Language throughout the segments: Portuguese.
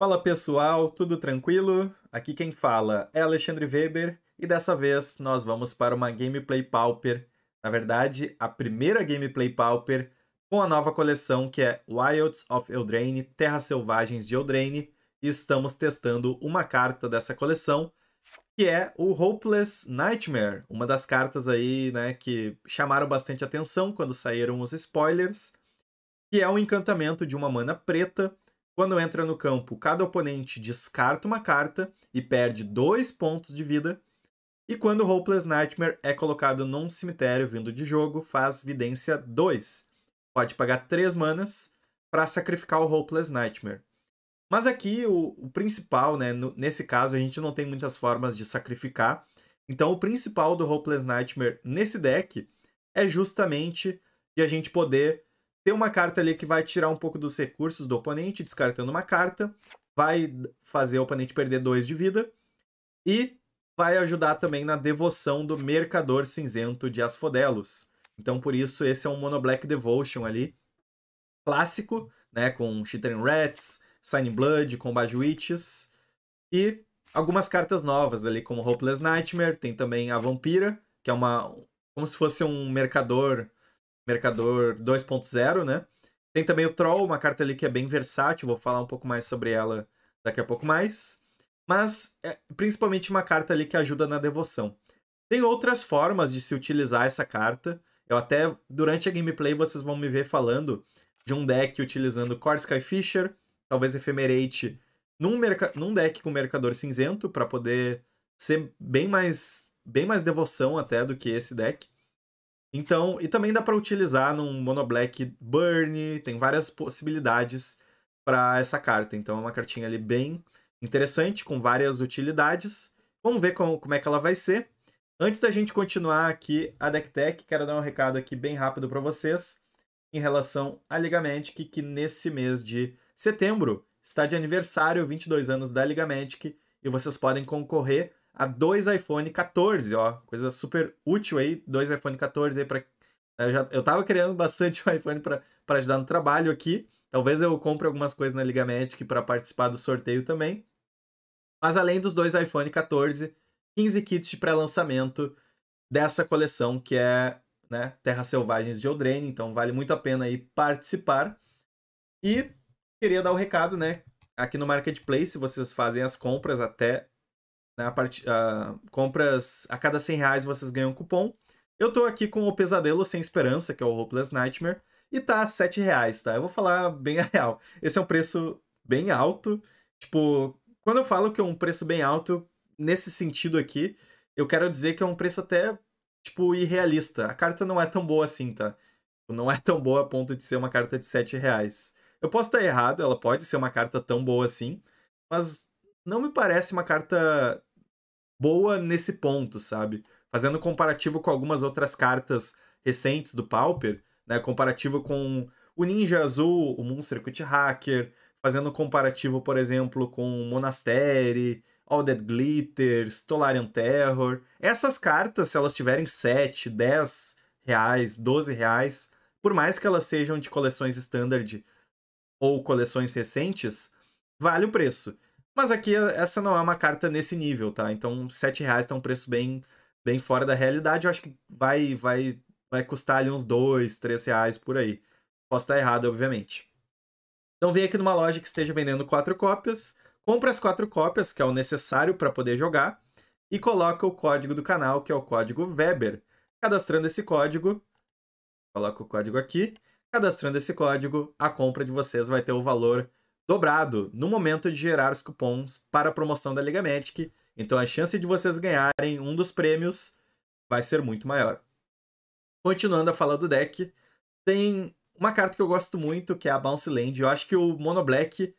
Fala pessoal, tudo tranquilo? Aqui quem fala é Alexandre Weber e dessa vez nós vamos para uma gameplay pauper. Na verdade, a primeira gameplay pauper com a nova coleção que é Wilds of Eldraine, Terras Selvagens de Eldraine, e estamos testando uma carta dessa coleção, que é o Hopeless Nightmare, uma das cartas aí, né, que chamaram bastante atenção quando saíram os spoilers, que é um encantamento de uma mana preta quando entra no campo, cada oponente descarta uma carta e perde dois pontos de vida. E quando o Hopeless Nightmare é colocado num cemitério vindo de jogo, faz Vidência 2. Pode pagar 3 manas para sacrificar o Hopeless Nightmare. Mas aqui o, o principal, né, no, nesse caso a gente não tem muitas formas de sacrificar. Então o principal do Hopeless Nightmare nesse deck é justamente de a gente poder tem uma carta ali que vai tirar um pouco dos recursos do oponente, descartando uma carta. Vai fazer o oponente perder 2 de vida. E vai ajudar também na devoção do Mercador Cinzento de Asfodelos. Então, por isso, esse é um Mono Black Devotion ali, clássico, né? Com Chittering Rats, Sign Blood, Combat Witches e algumas cartas novas ali, como Hopeless Nightmare, tem também a Vampira, que é uma... como se fosse um mercador Mercador 2.0, né? Tem também o Troll, uma carta ali que é bem versátil, vou falar um pouco mais sobre ela daqui a pouco mais. Mas é principalmente uma carta ali que ajuda na devoção. Tem outras formas de se utilizar essa carta. Eu até, durante a gameplay, vocês vão me ver falando de um deck utilizando Core Fisher, talvez Ephemerate, num, num deck com Mercador Cinzento, para poder ser bem mais, bem mais devoção até do que esse deck. Então, e também dá para utilizar num mono black burn, tem várias possibilidades para essa carta. Então é uma cartinha ali bem interessante, com várias utilidades. Vamos ver como, como é que ela vai ser. Antes da gente continuar aqui a deck tech, quero dar um recado aqui bem rápido para vocês em relação à Liga Magic, que nesse mês de setembro está de aniversário, 22 anos da Liga Magic, e vocês podem concorrer a dois iPhone 14, ó. Coisa super útil aí, dois iPhone 14 aí para eu já eu tava criando bastante o iPhone para ajudar no trabalho aqui. Talvez eu compre algumas coisas na Liga Magic para participar do sorteio também. Mas além dos dois iPhone 14, 15 kits de pré-lançamento dessa coleção que é, né, Terras Selvagens de Eldraine, então vale muito a pena aí participar. E queria dar o um recado, né? Aqui no marketplace vocês fazem as compras até né, a part... Compras a cada 100 reais vocês ganham um cupom. Eu tô aqui com o Pesadelo Sem Esperança, que é o Hopeless Nightmare, e tá 7 reais, tá? Eu vou falar bem a real. Esse é um preço bem alto. Tipo, quando eu falo que é um preço bem alto, nesse sentido aqui, eu quero dizer que é um preço até, tipo, irrealista. A carta não é tão boa assim, tá? Tipo, não é tão boa a ponto de ser uma carta de 7 reais. Eu posso estar errado, ela pode ser uma carta tão boa assim, mas não me parece uma carta boa nesse ponto, sabe? Fazendo comparativo com algumas outras cartas recentes do Pauper, né? Comparativo com o Ninja Azul, o Moon Circuit Hacker, fazendo comparativo, por exemplo, com Monastere, All Dead Glitter, Stolarian Terror. Essas cartas, se elas tiverem 7, 10 reais, 12 reais, por mais que elas sejam de coleções standard ou coleções recentes, vale o preço. Mas aqui eh, essa não é uma carta nesse nível, tá? Então sete reais tá um preço bem, bem fora da realidade. Eu acho que vai, vai, vai custar ali uns dois, três reais por aí. Posso estar errado, obviamente. Então vem aqui numa loja que esteja vendendo quatro cópias, compra as quatro cópias, que é o necessário para poder jogar, e coloca o código do canal, que é o código Weber. Cadastrando esse código, coloca o código aqui, cadastrando esse código, a compra de vocês vai ter o valor dobrado no momento de gerar os cupons para a promoção da Liga Magic. Então a chance de vocês ganharem um dos prêmios vai ser muito maior. Continuando a falar do deck, tem uma carta que eu gosto muito, que é a Bounce Land. Eu acho que o Mono Black,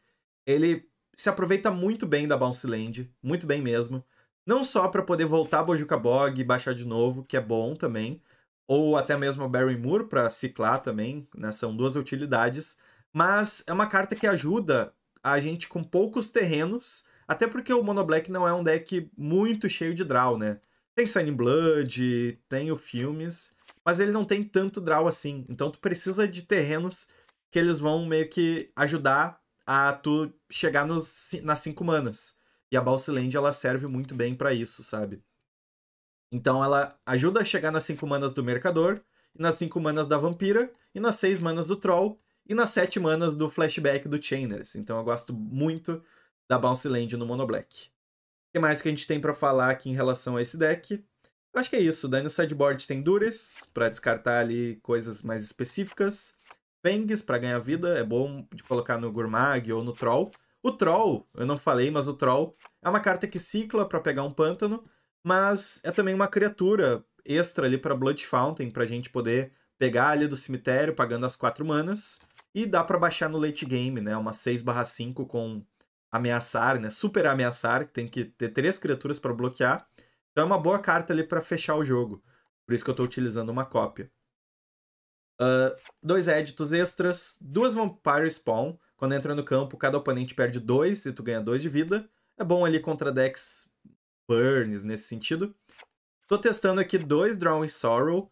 ele se aproveita muito bem da Bounce Land, muito bem mesmo. Não só para poder voltar a Bojuka Bog e baixar de novo, que é bom também, ou até mesmo a Barry Moore para ciclar também, né? São duas utilidades, mas é uma carta que ajuda a gente com poucos terrenos, até porque o Mono Black não é um deck muito cheio de draw, né? Tem Sign Blood, tem o Filmes, mas ele não tem tanto draw assim. Então tu precisa de terrenos que eles vão meio que ajudar a tu chegar nos, nas 5 manas. E a Balsiland, ela serve muito bem para isso, sabe? Então ela ajuda a chegar nas 5 manas do Mercador, nas 5 manas da Vampira e nas 6 manas do Troll e nas 7 manas do flashback do Chainers. Então eu gosto muito da Bounce Land no Mono Black. O que mais que a gente tem para falar aqui em relação a esse deck? Eu acho que é isso. Daí no sideboard tem Dures, para descartar ali coisas mais específicas. Fengs, para ganhar vida, é bom de colocar no Gourmag ou no Troll. O Troll, eu não falei, mas o Troll é uma carta que cicla para pegar um pântano, mas é também uma criatura extra ali para Blood Fountain, para a gente poder pegar ali do cemitério, pagando as quatro manas. E dá para baixar no late game, né? Uma 6/5 com ameaçar, né? Super ameaçar, que tem que ter três criaturas para bloquear. Então é uma boa carta ali para fechar o jogo. Por isso que eu estou utilizando uma cópia. Uh, dois éditos extras, duas Vampire Spawn. Quando entra no campo, cada oponente perde dois e tu ganha dois de vida. É bom ali contra decks Burns nesse sentido. Tô testando aqui dois Drawing Sorrow.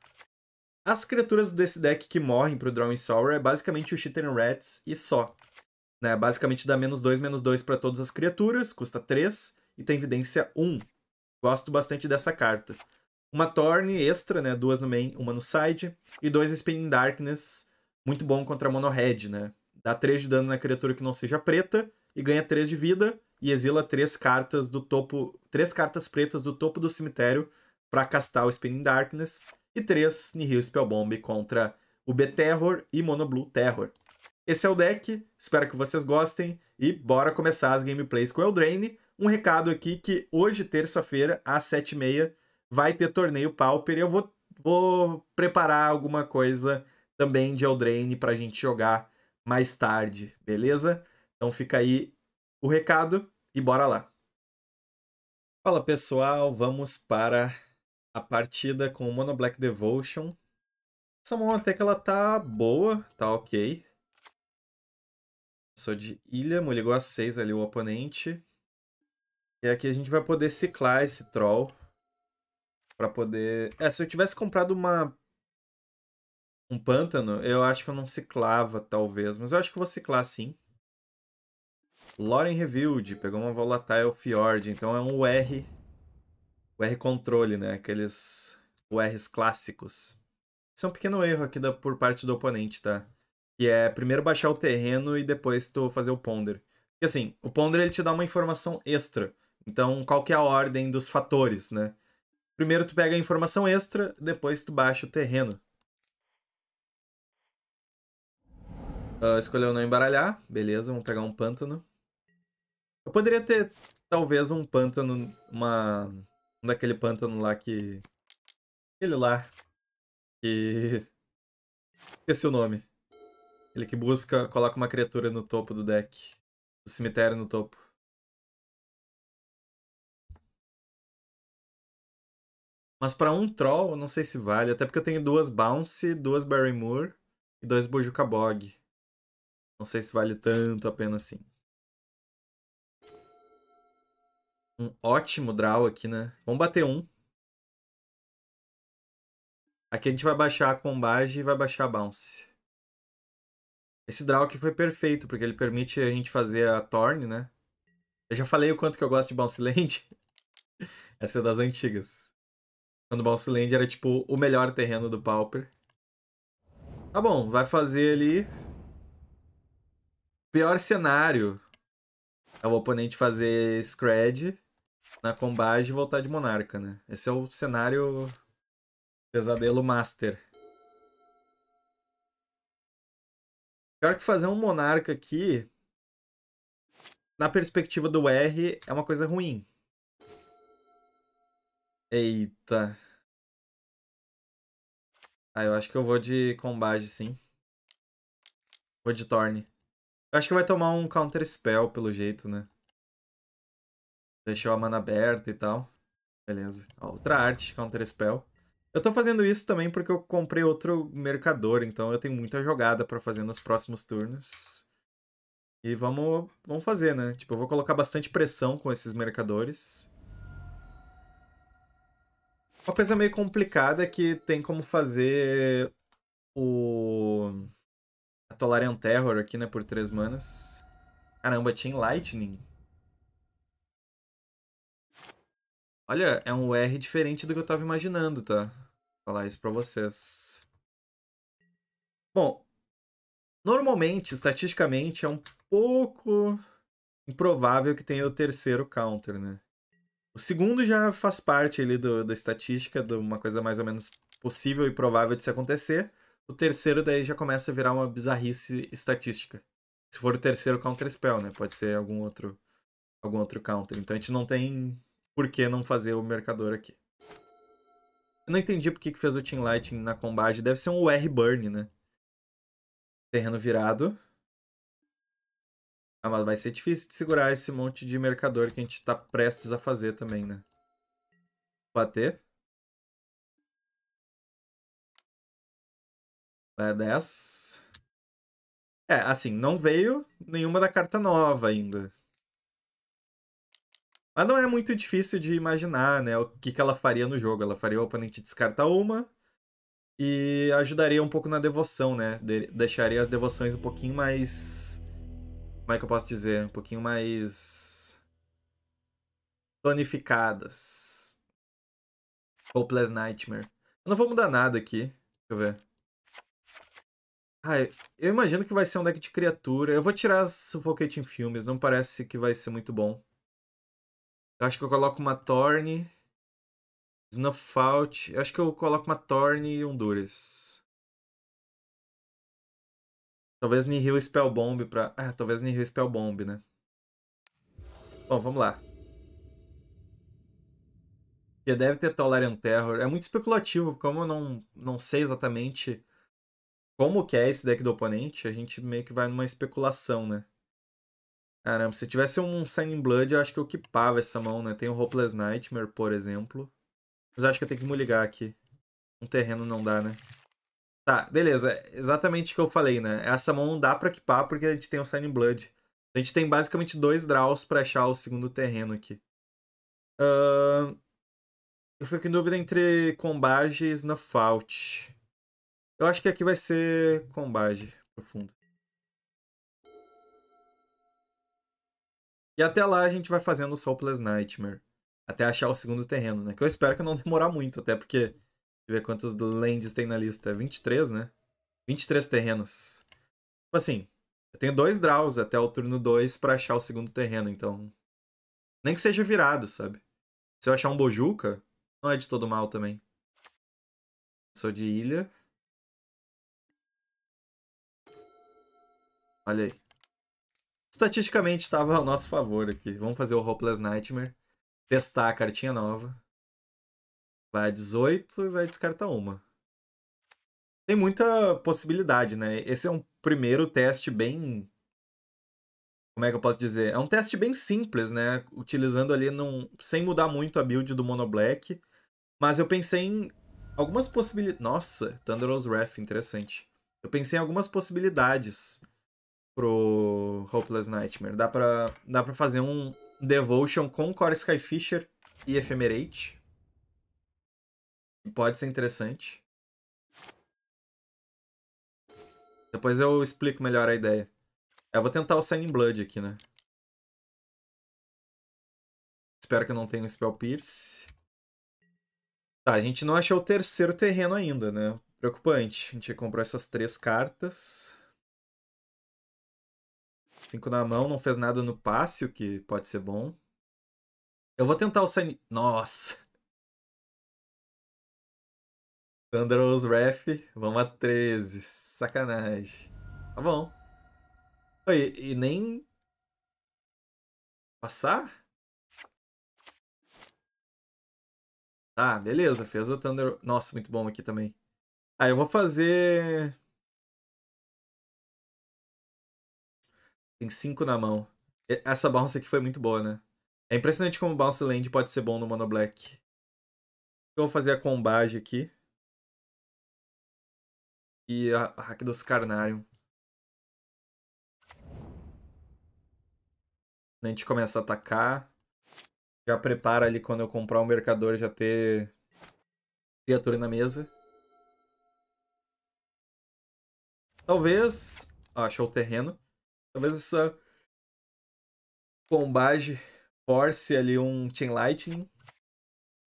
As criaturas desse deck que morrem pro Drawing Sour é basicamente o Chittering Rats e só. Né? Basicamente dá menos 2, menos 2 para todas as criaturas, custa 3 e tem evidência 1. Gosto bastante dessa carta. Uma Thorn extra, né? Duas no main, uma no side. E dois Spinning Darkness, muito bom contra Mono Red, né? Dá 3 de dano na criatura que não seja preta e ganha 3 de vida e exila três cartas do topo, três cartas pretas do topo do cemitério para castar o Spinning Darkness e 3, Nihil Spellbomb contra o B-Terror e Monoblue Terror. Esse é o deck, espero que vocês gostem e bora começar as gameplays com Eldraine. Um recado aqui que hoje, terça-feira, às 7h30, vai ter torneio Pauper e eu vou, vou preparar alguma coisa também de Eldraine pra gente jogar mais tarde, beleza? Então fica aí o recado e bora lá. Fala pessoal, vamos para a partida com o Mono Black Devotion. Essa mão até que ela tá boa, tá ok. Sou de ilha, ligou a 6 ali o oponente. E aqui a gente vai poder ciclar esse troll. Pra poder... É, se eu tivesse comprado uma... Um pântano, eu acho que eu não ciclava, talvez. Mas eu acho que eu vou ciclar, sim. Loren Revealed, pegou uma Volatile Fjord. Então é um R o R controle, né? Aqueles URs clássicos. Isso é um pequeno erro aqui da, por parte do oponente, tá? Que é primeiro baixar o terreno e depois tu fazer o ponder. E assim, o ponder ele te dá uma informação extra. Então, qual que é a ordem dos fatores, né? Primeiro tu pega a informação extra, depois tu baixa o terreno. Uh, escolheu não embaralhar. Beleza, vamos pegar um pântano. Eu poderia ter, talvez, um pântano, uma daquele pântano lá que. Aquele lá. Que. Esqueci o nome. Ele que busca, coloca uma criatura no topo do deck. Do cemitério no topo. Mas para um troll, eu não sei se vale. Até porque eu tenho duas Bounce, duas Barrymore e dois Bojuka Bog. Não sei se vale tanto a pena assim. um ótimo draw aqui, né? Vamos bater um. Aqui a gente vai baixar a combagem e vai baixar a bounce. Esse draw aqui foi perfeito, porque ele permite a gente fazer a torn, né? Eu já falei o quanto que eu gosto de bounce land. Essa é das antigas. Quando bounce land era tipo o melhor terreno do Pauper. Tá bom, vai fazer ali... Pior cenário é o oponente fazer Scred na combate e voltar de monarca, né? Esse é o cenário pesadelo master. Pior que fazer um monarca aqui, na perspectiva do R, é uma coisa ruim. Eita. Ah, eu acho que eu vou de combate, sim. Vou de Torne. Eu acho que vai tomar um Counter Spell, pelo jeito, né? Deixou a mana aberta e tal. Beleza. Ó, outra arte, Counter Spell. Eu tô fazendo isso também porque eu comprei outro mercador, então eu tenho muita jogada para fazer nos próximos turnos. E vamos, vamos fazer, né? Tipo, eu vou colocar bastante pressão com esses mercadores. Uma coisa meio complicada é que tem como fazer o Atolarian Terror aqui, né, por 3 manas. Caramba, tinha Lightning. Olha, é um R diferente do que eu tava imaginando, tá? Vou falar isso pra vocês. Bom, normalmente, estatisticamente, é um pouco improvável que tenha o terceiro counter, né? O segundo já faz parte ali do, da estatística, de uma coisa mais ou menos possível e provável de se acontecer. O terceiro daí já começa a virar uma bizarrice estatística. Se for o terceiro counter spell, né? Pode ser algum outro algum outro counter. Então a gente não tem por que não fazer o mercador aqui? Eu não entendi por que, que fez o Team light na combate. Deve ser um r Burn, né? Terreno virado. Ah, mas vai ser difícil de segurar esse monte de mercador que a gente tá prestes a fazer também, né? Bater. É 10. É, assim, não veio nenhuma da carta nova ainda. Mas não é muito difícil de imaginar, né? O que, que ela faria no jogo. Ela faria o oponente descartar uma e ajudaria um pouco na devoção, né? De deixaria as devoções um pouquinho mais. Como é que eu posso dizer? Um pouquinho mais. tonificadas. Hopeless Nightmare. Eu não vou mudar nada aqui. Deixa eu ver. Ah, eu imagino que vai ser um deck de criatura. Eu vou tirar as Suffocating Filmes, não parece que vai ser muito bom. Eu acho que eu coloco uma Thorn. Snuffout. Eu acho que eu coloco uma Thorn e um Duras. Talvez Nihil Spellbomb pra... Ah, talvez Nihil Spellbomb, né? Bom, vamos lá. Já deve ter Tolarian Terror. É muito especulativo, como eu não, não sei exatamente como que é esse deck do oponente, a gente meio que vai numa especulação, né? Caramba, se tivesse um Sign Blood, eu acho que eu equipava essa mão, né? Tem o Hopeless Nightmare, por exemplo. Mas acho que eu tenho que me ligar aqui. Um terreno não dá, né? Tá, beleza. É exatamente o que eu falei, né? Essa mão não dá pra equipar porque a gente tem o Sign Blood. A gente tem basicamente dois draws pra achar o segundo terreno aqui. Uh... Eu fico em dúvida entre Combage e Out. Eu acho que aqui vai ser Combage, profundo. E até lá a gente vai fazendo o Hopeless Nightmare. Até achar o segundo terreno, né? Que eu espero que não demorar muito, até porque. Deixa eu ver quantos lands tem na lista. 23, né? 23 terrenos. Tipo assim, eu tenho dois draws até o turno 2 para achar o segundo terreno, então. Nem que seja virado, sabe? Se eu achar um Bojuca, não é de todo mal também. Sou de ilha. Olha aí. Estatisticamente estava ao nosso favor aqui. Vamos fazer o Hopeless Nightmare. Testar a cartinha nova. Vai a 18 e vai descartar uma. Tem muita possibilidade, né? Esse é um primeiro teste bem. Como é que eu posso dizer? É um teste bem simples, né? Utilizando ali num... sem mudar muito a build do Mono Black. Mas eu pensei em algumas possibilidades. Nossa, Thunderous Wrath, interessante. Eu pensei em algumas possibilidades pro Hopeless Nightmare. Dá pra, dá pra fazer um Devotion com Core Skyfisher e Ephemerate. Pode ser interessante. Depois eu explico melhor a ideia. Eu vou tentar o Sign Blood aqui, né? Espero que eu não tenha um Spell Pierce. Tá, a gente não achou o terceiro terreno ainda, né? Preocupante. A gente comprou essas três cartas. Cinco na mão, não fez nada no passe, o que pode ser bom. Eu vou tentar o Sain... Nossa! Thunderous Ref, vamos a 13. Sacanagem. Tá bom. e nem... Passar? Tá, beleza. Fez o Thunder... Nossa, muito bom aqui também. Ah, eu vou fazer... Tem cinco na mão. Essa bounce aqui foi muito boa, né? É impressionante como bounce land pode ser bom no mono black. Eu vou fazer a combagem aqui. E a, a hack dos Carnarium. A gente começa a atacar. Já prepara ali quando eu comprar o um mercador já ter criatura na mesa. Talvez... Ah, achou o terreno. Talvez essa combage force ali um Chain Lightning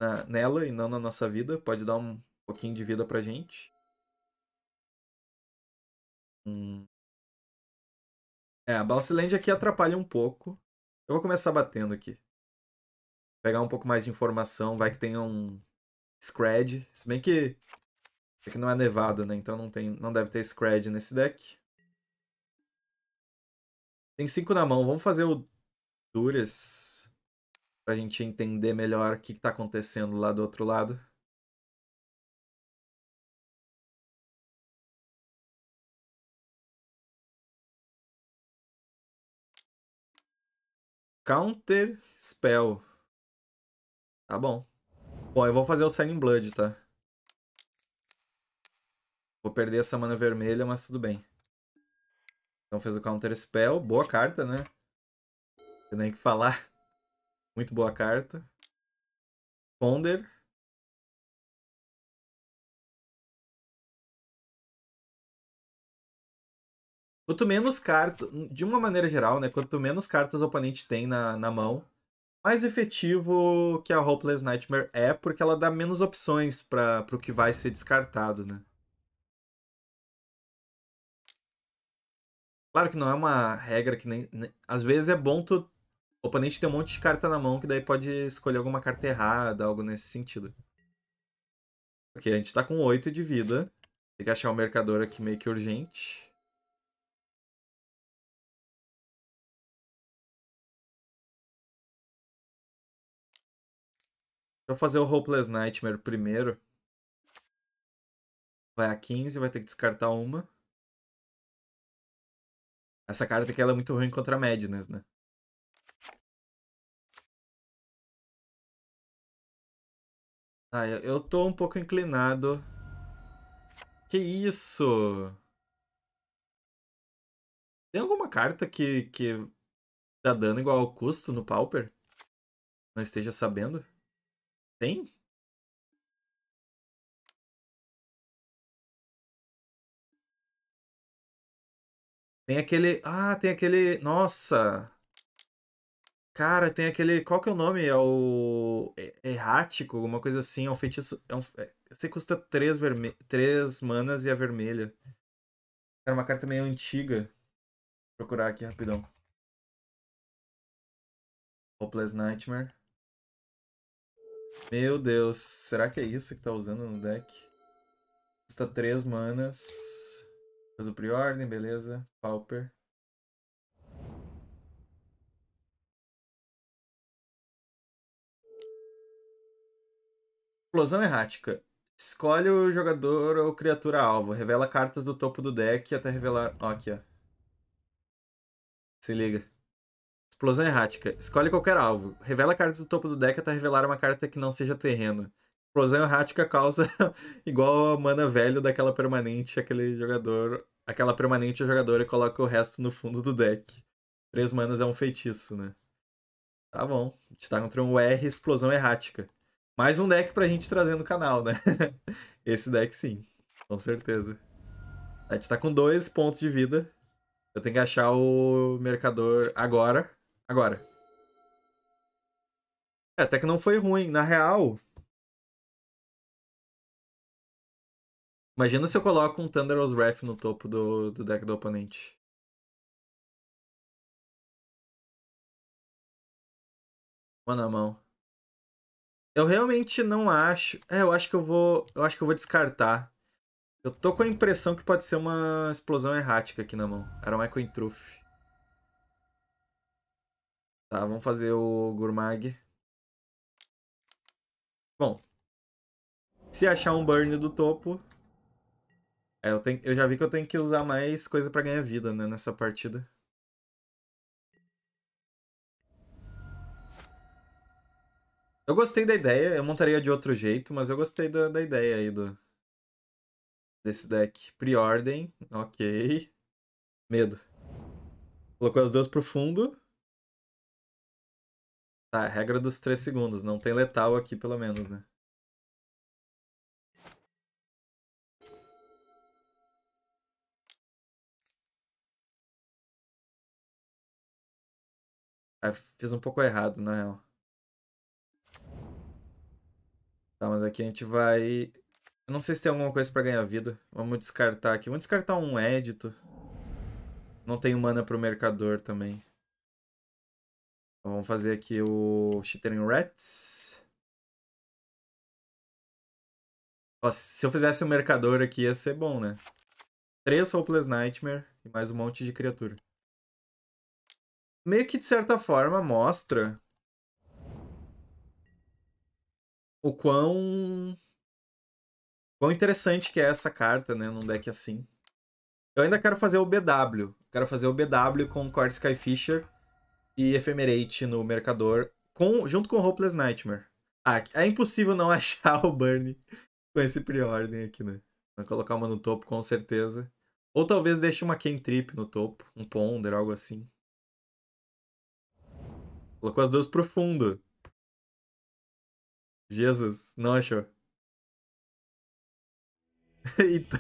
na, nela e não na nossa vida. Pode dar um pouquinho de vida pra gente. Hum. É, a Bounce Land aqui atrapalha um pouco. Eu vou começar batendo aqui. Pegar um pouco mais de informação, vai que tenha um Scred. Se bem que aqui é não é nevado, né? Então não, tem, não deve ter Scred nesse deck. Tem cinco na mão. Vamos fazer o Duras pra gente entender melhor o que, que tá acontecendo lá do outro lado. Counter Spell. Tá bom. Bom, eu vou fazer o Sign Blood, tá? Vou perder essa mana vermelha, mas tudo bem. Então fez o Counter Spell. Boa carta, né? Tem nem que falar. Muito boa carta. Ponder. Quanto menos cartas, de uma maneira geral, né? Quanto menos cartas o oponente tem na, na mão, mais efetivo que a Hopeless Nightmare é, porque ela dá menos opções para o que vai ser descartado, né? Claro que não é uma regra que nem. Às vezes é bom tu. O oponente ter um monte de carta na mão, que daí pode escolher alguma carta errada, algo nesse sentido. Ok, a gente tá com 8 de vida. Tem que achar o um mercador aqui meio que urgente. Vou fazer o Hopeless Nightmare primeiro. Vai a 15, vai ter que descartar uma. Essa carta aqui ela é muito ruim contra Madness, né? Ah, eu tô um pouco inclinado. Que isso? Tem alguma carta que, que dá dano igual ao custo no Pauper? Não esteja sabendo? Tem? Tem aquele. Ah, tem aquele. Nossa! Cara, tem aquele. Qual que é o nome? É o. É, é errático, alguma coisa assim. É um feitiço. É um... você é, custa três, verme... três manas e a vermelha. Era uma carta meio antiga. Vou procurar aqui rapidão. Hopeless Nightmare. Meu Deus, será que é isso que tá usando no deck? Custa três manas. Faz o pre-ordem, beleza. Pauper. Explosão errática. Escolhe o jogador ou criatura alvo. Revela cartas do topo do deck até revelar. Ó, aqui, ó. Se liga. Explosão errática. Escolhe qualquer alvo. Revela cartas do topo do deck até revelar uma carta que não seja terreno. Explosão errática causa igual a mana velho daquela permanente, aquele jogador aquela permanente jogadora e coloca o resto no fundo do deck. Três manas é um feitiço, né? Tá bom. A gente tá contra um R Explosão Errática. Mais um deck pra gente trazer no canal, né? Esse deck sim, com certeza. A gente tá com dois pontos de vida. Eu tenho que achar o mercador agora. Agora. É, até que não foi ruim. Na real, Imagina se eu coloco um Thunderous Wrath no topo do, do deck do oponente. Uma na mão. Eu realmente não acho. É, eu acho que eu vou. Eu acho que eu vou descartar. Eu tô com a impressão que pode ser uma explosão errática aqui na mão. Era um Echo Truth. Tá, vamos fazer o Gurmag. Bom. Se achar um burn do topo, é, eu, tenho, eu já vi que eu tenho que usar mais coisa para ganhar vida, né, nessa partida. Eu gostei da ideia, eu montaria de outro jeito, mas eu gostei da, da ideia aí do... Desse deck. Preordem, ok. Medo. Colocou as duas pro fundo. Tá, regra dos 3 segundos. Não tem letal aqui, pelo menos, né? Ah, fiz um pouco errado, na real. Tá, mas aqui a gente vai... Eu não sei se tem alguma coisa pra ganhar vida. Vamos descartar aqui. Vamos descartar um édito. Não tem mana pro mercador também. Então, vamos fazer aqui o Chittering Rats. Nossa, se eu fizesse o um mercador aqui ia ser bom, né? Três Hopeless Nightmare e mais um monte de criatura meio que de certa forma mostra o quão quão interessante que é essa carta, né, num deck assim. Eu ainda quero fazer o BW, quero fazer o BW com Cord Skyfisher e Ephemerate no mercador, com, junto com Hopeless Nightmare. Ah, é impossível não achar o Burn com esse pre-ordem aqui, né? Vou colocar uma no topo com certeza. Ou talvez deixe uma Ken Trip no topo, um Ponder, algo assim. Colocou as duas pro fundo. Jesus, não achou. Eita.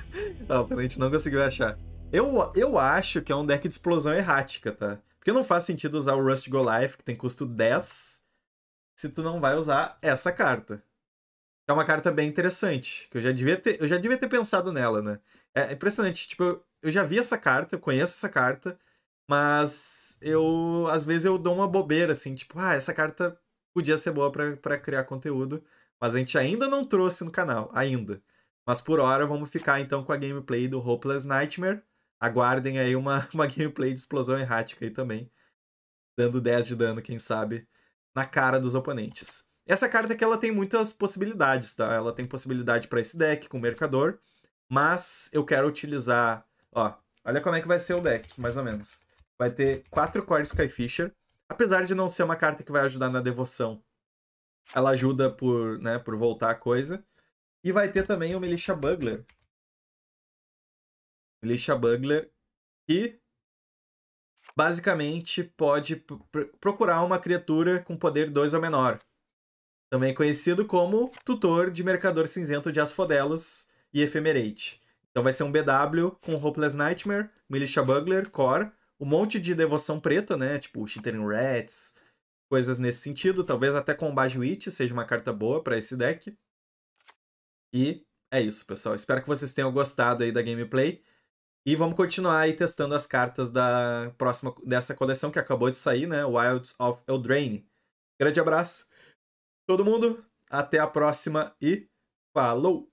a gente não conseguiu achar. Eu, eu acho que é um deck de explosão errática, tá? Porque não faz sentido usar o Rust Goliath, que tem custo 10, se tu não vai usar essa carta. É uma carta bem interessante, que eu já devia ter, eu já devia ter pensado nela, né? É impressionante, tipo, eu já vi essa carta, eu conheço essa carta, mas eu, às vezes, eu dou uma bobeira, assim, tipo, ah, essa carta podia ser boa para criar conteúdo, mas a gente ainda não trouxe no canal, ainda. Mas por hora vamos ficar então com a gameplay do Hopeless Nightmare. Aguardem aí uma, uma gameplay de explosão errática aí também. Dando 10 de dano, quem sabe, na cara dos oponentes. Essa carta aqui ela tem muitas possibilidades, tá? Ela tem possibilidade para esse deck com mercador, mas eu quero utilizar, ó, olha como é que vai ser o deck, mais ou menos vai ter quatro cores Skyfisher. Apesar de não ser uma carta que vai ajudar na devoção, ela ajuda por, né, por voltar a coisa. E vai ter também o Militia Bugler. Militia Bugler, que basicamente pode pr procurar uma criatura com poder 2 ou menor. Também conhecido como Tutor de Mercador Cinzento de Asfodelos e Ephemerate. Então vai ser um BW com Hopeless Nightmare, Militia Bugler, Core, um monte de devoção preta, né? Tipo, Chittering Rats, coisas nesse sentido. Talvez até com Witch seja uma carta boa para esse deck. E é isso, pessoal. Espero que vocês tenham gostado aí da gameplay. E vamos continuar aí testando as cartas da próxima dessa coleção que acabou de sair, né? Wilds of Eldraine. Grande abraço, todo mundo. Até a próxima e falou!